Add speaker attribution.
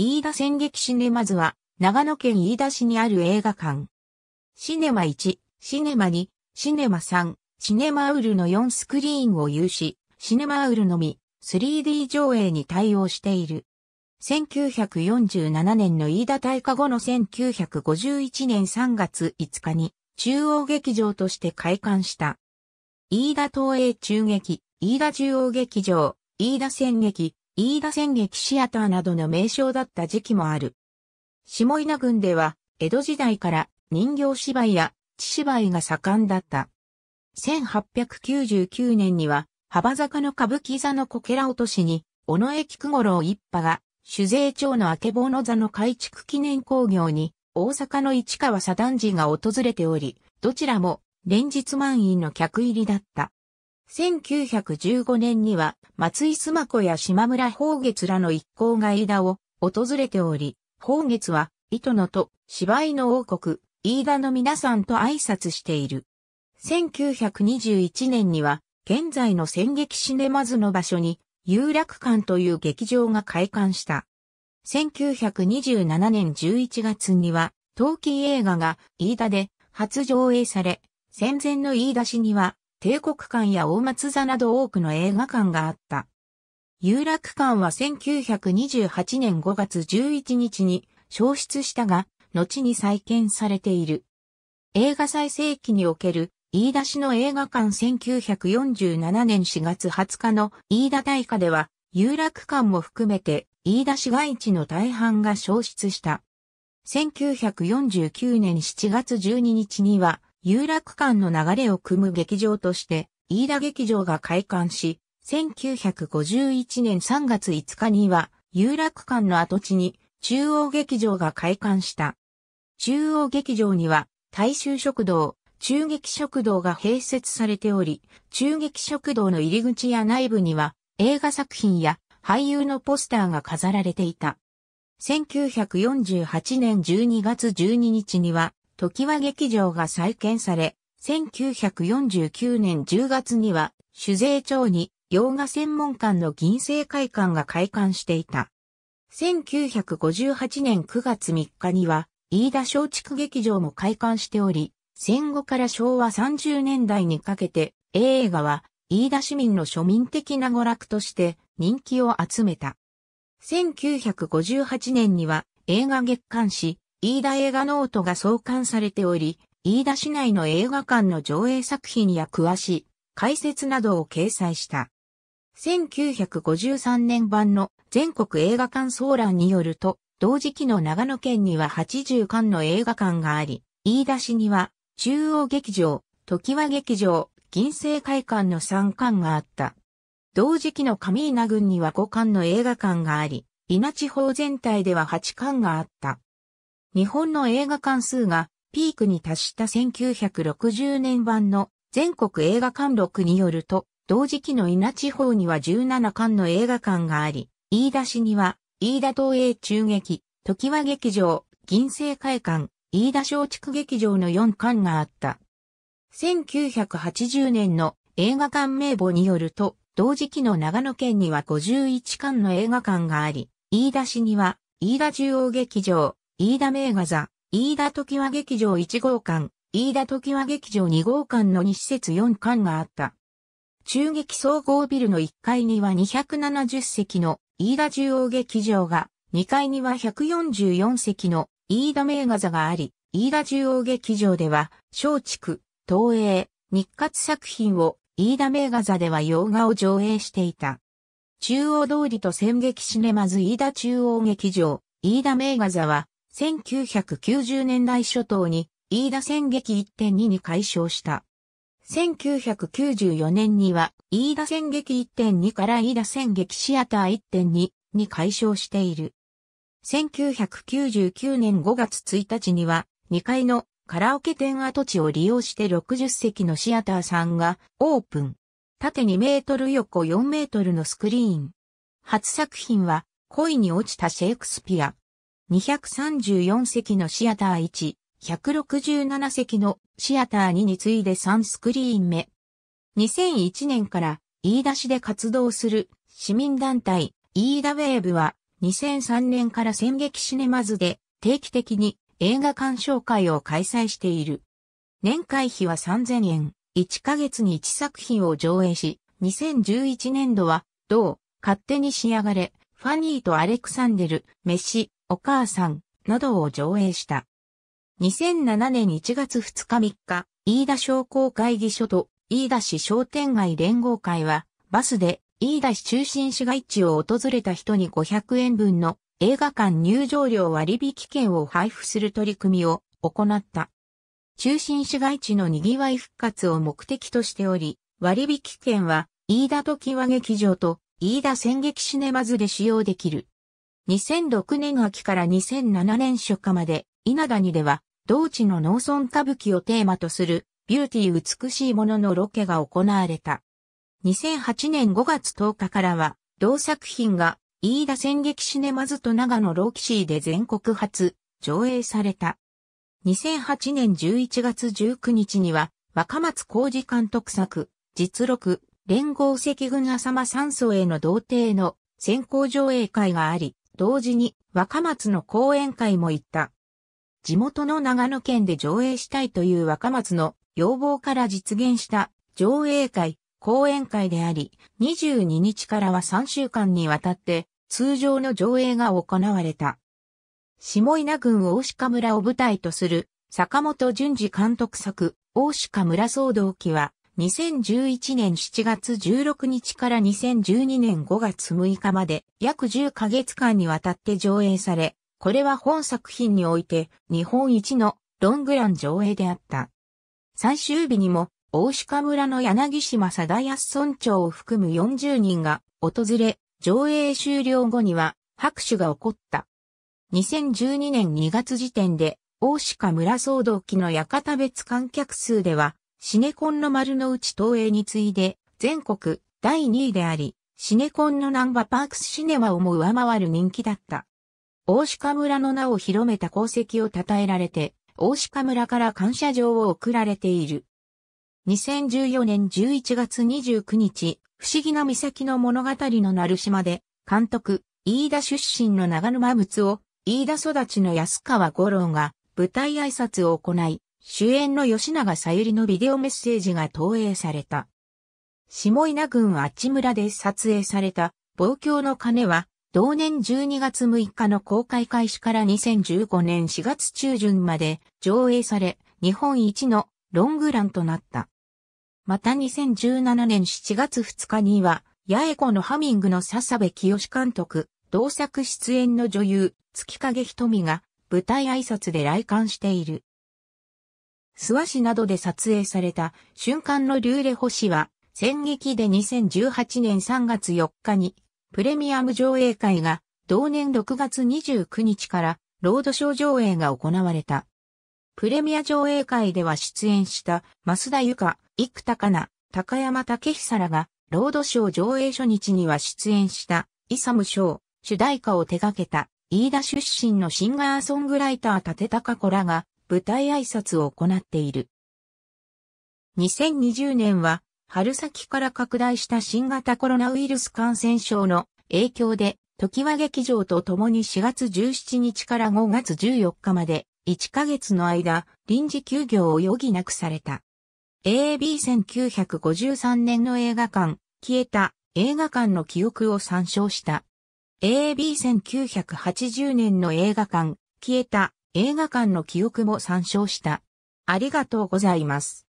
Speaker 1: 飯田戦劇シネマズは、長野県飯田市にある映画館。シネマ1、シネマ2、シネマ3、シネマウルの4スクリーンを有し、シネマウルのみ、3D 上映に対応している。1947年の飯田大火後の1951年3月5日に、中央劇場として開館した。飯田東映中劇、飯田中央劇場、飯田戦劇、飯田戦劇シアターなどの名称だった時期もある。下稲郡では、江戸時代から人形芝居や地芝居が盛んだった。1899年には、幅坂の歌舞伎座のこけら落としに、尾上菊五郎一派が、酒税町の曙の座の改築記念工業に、大阪の市川左団次が訪れており、どちらも連日満員の客入りだった。1915年には松井須磨子や島村宝月らの一行が飯田を訪れており、宝月は糸野と芝居の王国、飯田の皆さんと挨拶している。1921年には現在の戦劇シネマズの場所に有楽館という劇場が開館した。1927年11月には、陶器映画が飯田で初上映され、戦前の飯田市には帝国館や大松座など多くの映画館があった。有楽館は1928年5月11日に消失したが、後に再建されている。映画再生期における飯田市の映画館1947年4月20日の飯田大火では、有楽館も含めて飯田市街地の大半が消失した。1949年7月12日には、遊楽館の流れを組む劇場として、飯田劇場が開館し、1951年3月5日には、遊楽館の跡地に中央劇場が開館した。中央劇場には、大衆食堂、中劇食堂が併設されており、中劇食堂の入り口や内部には映画作品や俳優のポスターが飾られていた。1948年12月12日には時は劇場が再建され、1949年10月には、酒税町に洋画専門館の銀星会館が開館していた。1958年9月3日には、飯田松竹劇場も開館しており、戦後から昭和30年代にかけて、映画は、飯田市民の庶民的な娯楽として人気を集めた。1958年には映画月刊誌、飯田映画ノートが創刊されており、飯田市内の映画館の上映作品や詳しい解説などを掲載した。1953年版の全国映画館総欄によると、同時期の長野県には80館の映画館があり、飯田市には中央劇場、時和劇場、銀星会館の3館があった。同時期の上稲郡には5館の映画館があり、稲地方全体では8館があった。日本の映画館数がピークに達した1960年版の全国映画館録によると、同時期の稲地方には17館の映画館があり、飯田市には、飯田東映中劇、時和劇場、銀星会館、飯田松竹劇場の4館があった。1980年の映画館名簿によると、同時期の長野県には51館の映画館があり、飯田市には、飯田中央劇場、飯田名画座、飯田時和劇場1号館、飯田時和劇場2号館の2施設4館があった。中劇総合ビルの1階には270席の飯田中央劇場が、2階には144席の飯田名画座があり、飯田中央劇場では、松竹、東映、日活作品を飯田名画座では洋画を上映していた。中央通りと戦劇シネマズ飯田中央劇場、飯田名画座は1990年代初頭に飯田戦劇1.2に改称した。1994年には飯田戦劇1.2から飯田戦劇シアター1.2に改称している。1999年5月1日には2階のカラオケ店跡地を利用して60席のシアターさんがオープン。縦2メートル横4メートルのスクリーン。初作品は恋に落ちたシェイクスピア、234席のシアター1、167席のシアター2に次いで3スクリーン目。2001年から飯田市で活動する市民団体飯田ウェーブは2003年から戦劇シネマズで定期的に映画鑑賞会を開催している。年会費は3000円、1ヶ月に1作品を上映し、2011年度は同勝手に仕上がれ、ファニーとアレクサンデル、メシ、お母さん、などを上映した。2007年1月2日3日、飯田商工会議所と飯田市商店街連合会は、バスで飯田市中心市街地を訪れた人に500円分の映画館入場料割引券を配布する取り組みを行った。中心市街地の賑わい復活を目的としており、割引券は飯田時和劇場と飯田戦劇シネマズで使用できる。2006年秋から2007年初夏まで、稲谷では、同地の農村歌舞伎をテーマとする、ビューティー美しいもののロケが行われた。2008年5月10日からは、同作品が、飯田戦劇シネマズと長野ローキシーで全国初、上映された。2008年11月19日には、若松浩二監督作、実録、連合赤軍浅間山荘への童貞の先行上映会があり、同時に若松の講演会も行った。地元の長野県で上映したいという若松の要望から実現した上映会、講演会であり、22日からは3週間にわたって通常の上映が行われた。下稲郡大鹿村を舞台とする坂本淳二監督作大鹿村騒動記は2011年7月16日から2012年5月6日まで約10ヶ月間にわたって上映され、これは本作品において日本一のロングラン上映であった。最終日にも大鹿村の柳島貞康村長を含む40人が訪れ、上映終了後には拍手が起こった。2012年2月時点で大鹿村騒動期の館別観客数ではシネコンの丸の内東映に次いで、全国第2位であり、シネコンのナンバパークスシネマをも上回る人気だった。大鹿村の名を広めた功績を称えられて、大鹿村から感謝状を贈られている。2014年11月29日、不思議な岬の物語の鳴島で、監督、飯田出身の長沼睦を、飯田育ちの安川五郎が、舞台挨拶を行い、主演の吉永さゆりのビデオメッセージが投影された。下稲郡あっち村で撮影された、望郷の鐘は、同年12月6日の公開開始から2015年4月中旬まで上映され、日本一のロングランとなった。また2017年7月2日には、八重子のハミングの笹部清監督、同作出演の女優、月影瞳が舞台挨拶で来館している。諏訪市などで撮影された瞬間の流れ星は、戦劇で2018年3月4日に、プレミアム上映会が、同年6月29日から、ロードショー上映が行われた。プレミア上映会では出演した、増田由香、生田かな、高山武久らが、ロードショー上映初日には出演した、イサム賞、主題歌を手掛けた、飯田出身のシンガーソングライター立高子らが、舞台挨拶を行っている。2020年は、春先から拡大した新型コロナウイルス感染症の影響で、時は劇場と共に4月17日から5月14日まで1ヶ月の間、臨時休業を余儀なくされた。AAB1953 年の映画館、消えた映画館の記憶を参照した。AAB1980 年の映画館、消えた映画館の記憶も参照した。ありがとうございます。